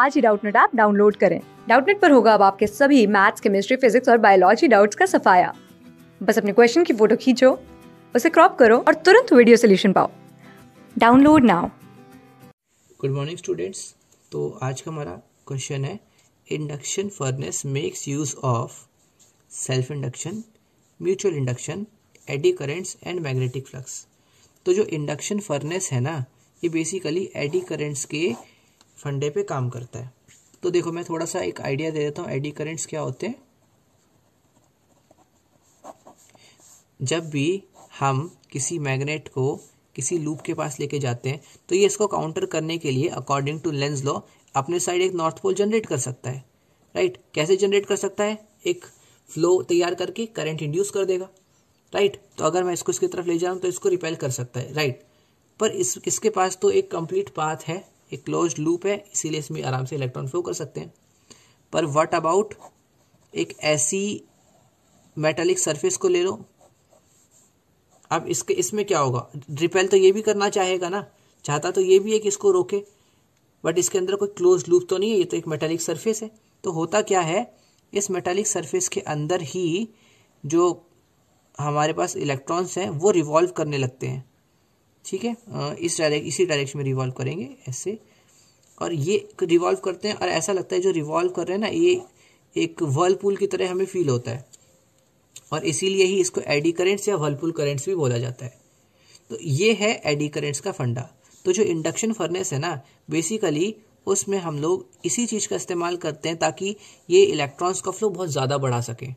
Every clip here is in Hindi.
आज ही डाउटनेट ऐप डाउनलोड करें डाउटनेट पर होगा अब आपके सभी मैथ्स केमिस्ट्री फिजिक्स और बायोलॉजी डाउट्स का सफाया बस अपने क्वेश्चन की फोटो खींचो उसे क्रॉप करो और तुरंत वीडियो सोल्यूशन पाओ download now good morning students तो आज का हमारा क्वेश्चन है induction furnace makes use of self induction mutual induction eddy currents and magnetic flux तो जो इंडक्शन फर्नेस है ना ये बेसिकली एडी करेंट्स के फंडे पे काम करता है तो देखो मैं थोड़ा सा एक आइडिया दे देता हूँ एडी करेंट्स क्या होते हैं जब भी हम किसी मैग्नेट को किसी लूप के पास लेके जाते हैं तो ये इसको काउंटर करने के लिए अकॉर्डिंग टू लेंस लॉ अपने साइड एक नॉर्थ पोल जनरेट कर सकता है राइट right? कैसे जनरेट कर सकता है एक फ्लो तैयार करके करंट इंड्यूस कर देगा राइट right? तो अगर मैं इसको इसकी तरफ ले जाऊँ तो इसको रिपेल कर सकता है राइट right? पर इस इसके पास तो एक कंप्लीट पाथ है एक क्लोज लूप है इसीलिए इसमें आराम से इलेक्ट्रॉन फ्लो कर सकते हैं पर वट अबाउट एक ऐसी मेटालिक सरफेस को ले लो अब इसके इसमें क्या होगा रिपेल तो ये भी करना चाहेगा ना चाहता तो ये भी है कि इसको रोके बट इसके अंदर कोई क्लोज लूप तो नहीं है ये तो एक मेटालिक सरफेस है तो होता क्या है इस मेटालिक सरफेस के अंदर ही जो हमारे पास इलेक्ट्रॉन्स हैं वो रिवॉल्व करने लगते हैं ठीक है इस डायरेक्ट इसी डायरेक्शन में रिवॉल्व करेंगे ऐसे और ये रिवॉल्व करते हैं और ऐसा लगता है जो रिवॉल्व कर रहे हैं ना ये एक वर्लपूल की तरह हमें फील होता है और इसीलिए ही इसको एडी करेंट्स या वर्लपूल करेंट्स भी बोला जाता है तो ये है एडी करेंट्स का फंडा तो जो इंडक्शन फर्नेस है ना बेसिकली उसमें हम लोग इसी चीज़ का इस्तेमाल करते हैं ताकि ये इलेक्ट्रॉन्स का फ्लो बहुत ज़्यादा बढ़ा सकें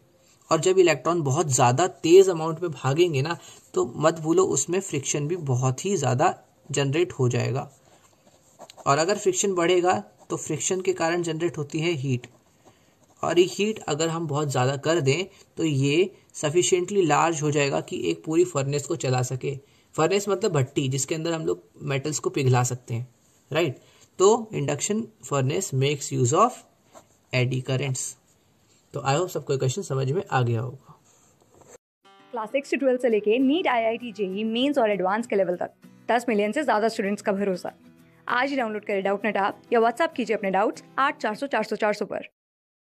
और जब इलेक्ट्रॉन बहुत ज़्यादा तेज़ अमाउंट में भागेंगे ना तो मत भूलो उसमें फ्रिक्शन भी बहुत ही ज़्यादा जनरेट हो जाएगा और अगर फ्रिक्शन बढ़ेगा तो फ्रिक्शन के कारण जनरेट होती है हीट और ये हीट अगर हम बहुत ज़्यादा कर दें तो ये सफिशेंटली लार्ज हो जाएगा कि एक पूरी फर्नेस को चला सके फर्नेस मतलब भट्टी जिसके अंदर हम लोग मेटल्स को पिघला सकते हैं राइट तो induction furnace makes use of eddy currents तो आई होप सबको क्वेश्चन समझ में आ गया होगा क्लास सिक्स से ट्वेल्थ से लेके NEET I I T JEE mains और एडवांस के लेवल तक दस मिलियन से ज़्यादा स्टूडेंट्स का भरोसा आज ही डाउनलोड करें डाउट नेट या व्हाट्सअप कीजिए अपने डाउट्स आठ चार सौ चार सौ चार सौ पर